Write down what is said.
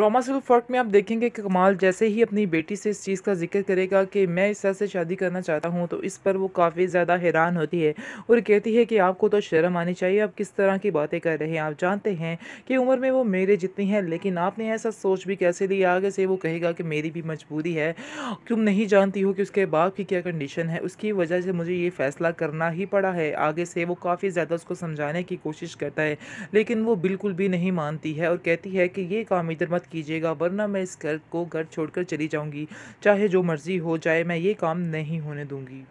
trauma silk फर्क में आप देखेंगे कि कमाल जैसे ही अपनी बेटी से इस चीज़ का जिक्र करेगा कि मैं इस तरह से शादी करना चाहता हूँ तो इस पर वो काफ़ी ज़्यादा हैरान होती है और कहती है कि आपको तो शर्म आनी चाहिए आप किस तरह की बातें कर रहे हैं आप जानते हैं कि उम्र में वो मेरे जितनी है लेकिन आपने ऐसा सोच भी कैसे लिया आगे से वो कहेगा कि मेरी भी मजबूरी है तुम नहीं जानती हो कि उसके बाप की क्या कंडीशन है उसकी वजह से मुझे ये फ़ैसला करना ही पड़ा है आगे से वो काफ़ी ज़्यादा उसको समझाने की कोशिश करता है लेकिन वो बिल्कुल भी नहीं मानती है और कहती है कि ये काम इधर मत कीजिएगा वरना मैं इस घर को घर छोड़कर चली जाऊंगी चाहे जो मर्ज़ी हो जाए मैं ये काम नहीं होने दूंगी